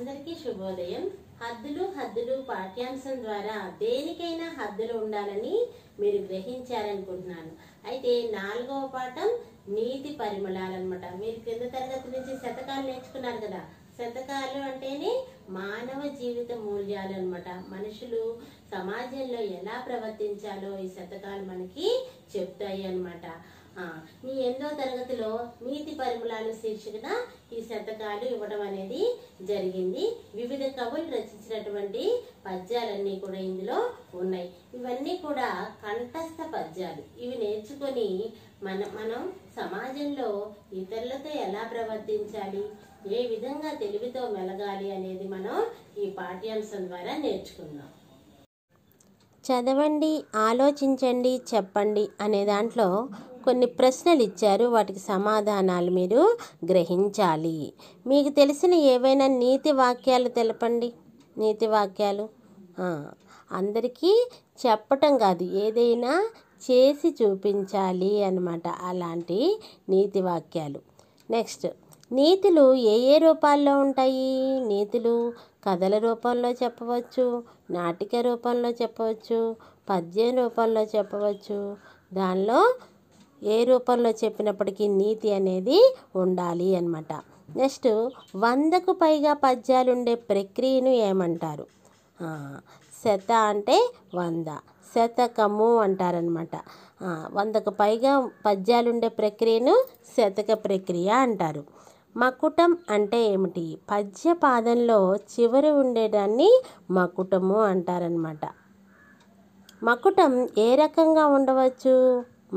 అందరికీ శుభోదయం హద్దులు హద్దులు పాఠ్యాంశం ద్వారా దేనికైనా హద్దులు ఉండాలని మీరు గ్రహించారనుకుంటున్నాను అయితే నాలుగవ పాఠం నీతి పరిమళాలు అనమాట మీరు క్రింద తరగతి నుంచి శతకాలు నేర్చుకున్నారు కదా శతకాలు అంటేనే మానవ జీవిత మూల్యాలు అనమాట మనుషులు సమాజంలో ఎలా ప్రవర్తించాలో ఈ శతకాలు మనకి చెప్తాయి అనమాట మీ ఎనిమిదో తరగతిలో నీతి పరిమళాలు శీర్షికన ఈ శతకాలు ఇవ్వడం అనేది జరిగింది వివిధ కవులు రచించినటువంటి పద్యాలన్నీ కూడా ఇందులో ఉన్నాయి ఇవన్నీ కూడా కంఠస్థ పద్యాలు ఇవి నేర్చుకొని మన మనం సమాజంలో ఇతరులతో ఎలా ప్రవర్తించాలి ఏ విధంగా తెలివితో మెలగాలి అనేది మనం ఈ పాఠ్యాంశం ద్వారా నేర్చుకుందాం చదవండి ఆలోచించండి చెప్పండి అనే దాంట్లో కొన్ని ప్రశ్నలు ఇచ్చారు వాటికి సమాధానాలు మీరు గ్రహించాలి మీకు తెలిసిన ఏవైనా నీతి వాక్యాలు తెలపండి నీతి వాక్యాలు అందరికీ చెప్పటం కాదు ఏదైనా చేసి చూపించాలి అనమాట అలాంటి నీతి వాక్యాలు నెక్స్ట్ నీతులు ఏ ఏ రూపాల్లో ఉంటాయి నీతులు కథల రూపంలో చెప్పవచ్చు నాటిక రూపంలో చెప్పవచ్చు పద్యం రూపంలో చెప్పవచ్చు దానిలో ఏ రూపంలో చెప్పినప్పటికీ నీతి అనేది ఉండాలి అనమాట నెక్స్ట్ వందకు పైగా పద్యాలు ఉండే ప్రక్రియను ఏమంటారు శత అంటే వంద శతకము అంటారనమాట వందకు పైగా పద్యాలు ఉండే ప్రక్రియను శతక ప్రక్రియ అంటారు మకుటం అంటే ఏమిటి పద్య పాదంలో చివరి ఉండేదాన్ని మకుటము అంటారనమాట మకుటం ఏ రకంగా ఉండవచ్చు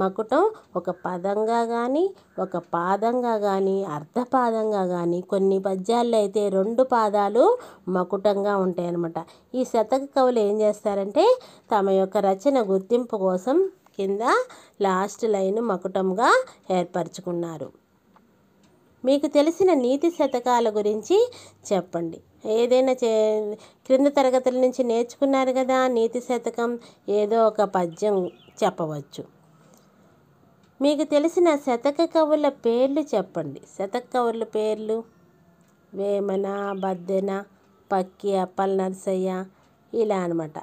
మకుటం ఒక పదంగా కానీ ఒక పాదంగా కానీ అర్ధపాదంగా కానీ కొన్ని పద్యాల్లో అయితే రెండు పాదాలు మకుటంగా ఉంటాయన్నమాట ఈ శతక కవులు ఏం చేస్తారంటే తమ యొక్క రచన గుర్తింపు కోసం కింద లాస్ట్ లైన్ మకుటంగా ఏర్పరచుకున్నారు మీకు తెలిసిన నీతి శతకాల గురించి చెప్పండి ఏదైనా చే క్రింద తరగతుల నుంచి నేర్చుకున్నారు కదా నీతి శతకం ఏదో ఒక పద్యం చెప్పవచ్చు మీకు తెలిసిన శతక కవుల పేర్లు చెప్పండి శతక కవుల పేర్లు వేమన బద్దెన పక్కి అప్పల నరసయ్య ఇలా అనమాట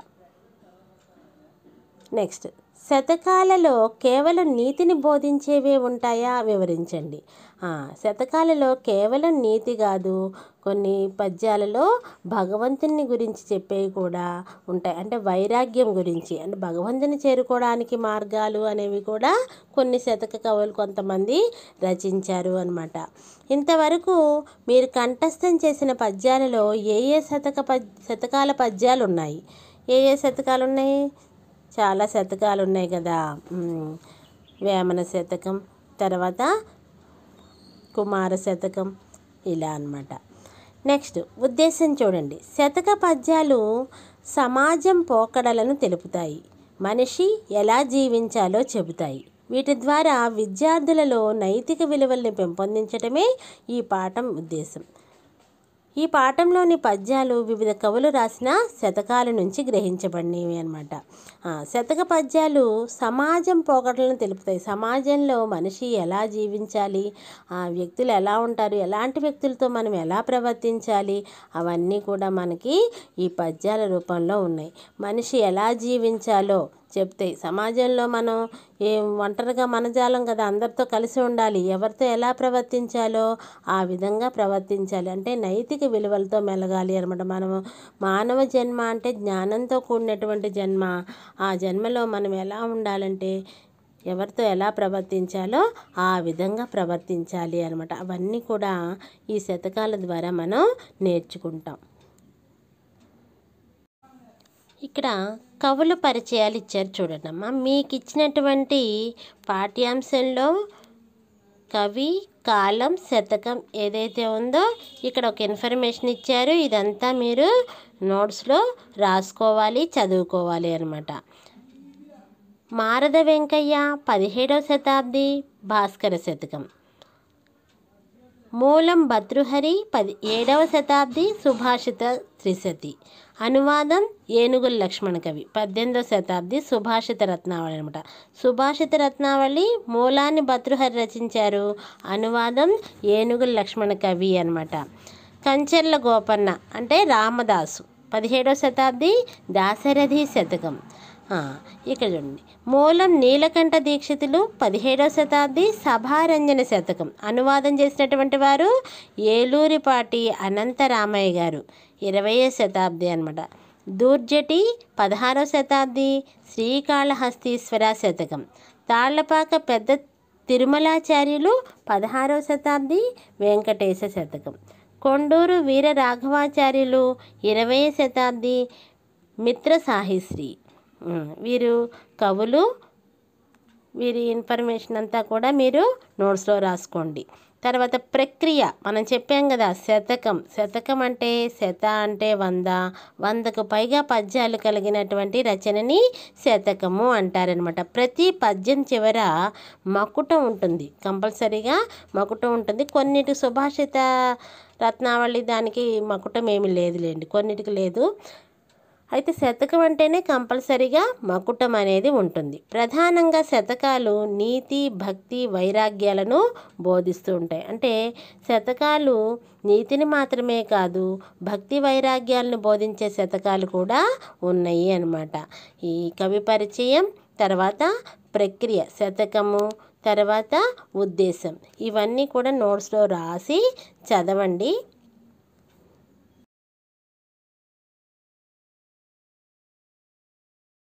నెక్స్ట్ శతకాలలో కేవలం నీతిని బోధించేవే ఉంటాయా వివరించండి శతకాలలో కేవలం నీతి కాదు కొన్ని పద్యాలలో భగవంతుని గురించి చెప్పేవి కూడా ఉంటాయి అంటే వైరాగ్యం గురించి అంటే భగవంతుని చేరుకోవడానికి మార్గాలు అనేవి కూడా కొన్ని శతక కవులు కొంతమంది రచించారు అనమాట ఇంతవరకు మీరు కంఠస్థం చేసిన పద్యాలలో ఏ ఏ శతక పద్ శతకాల పద్యాలు ఉన్నాయి ఏ ఏ శతకాలు ఉన్నాయి చాలా శతకాలు ఉన్నాయి కదా వేమన శతకం తర్వాత కుమార శతకం ఇలా అనమాట నెక్స్ట్ ఉద్దేశం చూడండి శతక పద్యాలు సమాజం పోకడలను తెలుపుతాయి మనిషి ఎలా జీవించాలో చెబుతాయి వీటి ద్వారా విద్యార్థులలో నైతిక విలువల్ని పెంపొందించడమే ఈ పాఠం ఉద్దేశం ఈ పాఠంలోని పద్యాలు వివిధ కవులు రాసిన శతకాల నుంచి గ్రహించబడినవి అనమాట శతక పద్యాలు సమాజం పోకటలను తెలుపుతాయి సమాజంలో మనిషి ఎలా జీవించాలి ఆ వ్యక్తులు ఎలా ఉంటారు ఎలాంటి వ్యక్తులతో మనం ఎలా ప్రవర్తించాలి అవన్నీ కూడా మనకి ఈ పద్యాల రూపంలో ఉన్నాయి మనిషి ఎలా జీవించాలో చెప్తాయి సమాజంలో మనం ఏ ఒంటరిగా మనజాలం కదా అందరితో కలిసి ఉండాలి ఎవరితో ఎలా ప్రవర్తించాలో ఆ విధంగా ప్రవర్తించాలి అంటే నైతిక విలువలతో మెలగాలి అనమాట మనము మానవ జన్మ అంటే జ్ఞానంతో కూడినటువంటి జన్మ ఆ జన్మలో మనం ఎలా ఉండాలంటే ఎవరితో ఎలా ప్రవర్తించాలో ఆ విధంగా ప్రవర్తించాలి అనమాట అవన్నీ కూడా ఈ శతకాల ద్వారా మనం నేర్చుకుంటాం ఇక్కడ కవుల పరిచయాలు ఇచ్చారు చూడండమ్మా మీకు ఇచ్చినటువంటి పాఠ్యాంశంలో కవి కాలం శతకం ఏదైతే ఉందో ఇక్కడ ఒక ఇన్ఫర్మేషన్ ఇచ్చారు ఇదంతా మీరు నోట్స్లో రాసుకోవాలి చదువుకోవాలి అనమాట మారద వెంకయ్య పదిహేడవ శతాబ్ది భాస్కర శతకం మూలం భద్రుహరి పది ఏడవ శతాబ్ది సుభాషిత త్రిశతి అనువాదం ఏనుగుల లక్ష్మణ కవి పద్దెనిమిదవ శతాబ్ది సుభాషిత రత్నావళి అనమాట సుభాషిత రత్నావళి మూలాన్ని భద్రుహరి రచించారు అనువాదం ఏనుగుల లక్ష్మణ కవి అనమాట కంచెర్ల గోపన్న అంటే రామదాసు పదిహేడవ శతాబ్ది దాశరథి శతకం ఇక్కడ చూడండి మూలం నీలకంఠ దీక్షితులు పదిహేడవ శతాబ్ది సభారంజన శతకం అనువాదం చేసినటువంటి వారు ఏలూరిపాటి అనంతరామయ్య గారు ఇరవయో శతాబ్ది అనమాట దూర్జటి పదహారవ శతాబ్ది శ్రీకాళహస్తీశ్వర శతకం తాళ్లపాక పెద్ద తిరుమలాచార్యులు పదహారవ శతాబ్ది వెంకటేశ శతకం కొండూరు వీర రాఘవాచార్యులు ఇరవై శతాబ్ది మిత్ర సాహిశ్రీ వీరు కవులు వీరి ఇన్ఫర్మేషన్ అంతా కూడా మీరు నోట్స్లో రాసుకోండి తర్వాత ప్రక్రియ మనం చెప్పాం కదా శతకం శతకం అంటే శత అంటే వంద వందకు పైగా పద్యాలు కలిగినటువంటి రచనని శతకము అంటారనమాట ప్రతి పద్యం చివర మకుటం ఉంటుంది కంపల్సరీగా మకుటం ఉంటుంది కొన్నిటి సుభాషిత రత్నావళి దానికి మకుటం ఏమి లేదులేండి కొన్నిటికి లేదు అయితే శతకం అంటేనే కంపల్సరీగా మకుటం అనేది ఉంటుంది ప్రధానంగా శతకాలు నీతి భక్తి వైరాగ్యాలను బోధిస్తూ ఉంటాయి అంటే శతకాలు నీతిని మాత్రమే కాదు భక్తి వైరాగ్యాలను బోధించే శతకాలు కూడా ఉన్నాయి అన్నమాట ఈ కవి పరిచయం తర్వాత ప్రక్రియ శతకము తర్వాత ఉద్దేశం ఇవన్నీ కూడా నోట్స్లో రాసి చదవండి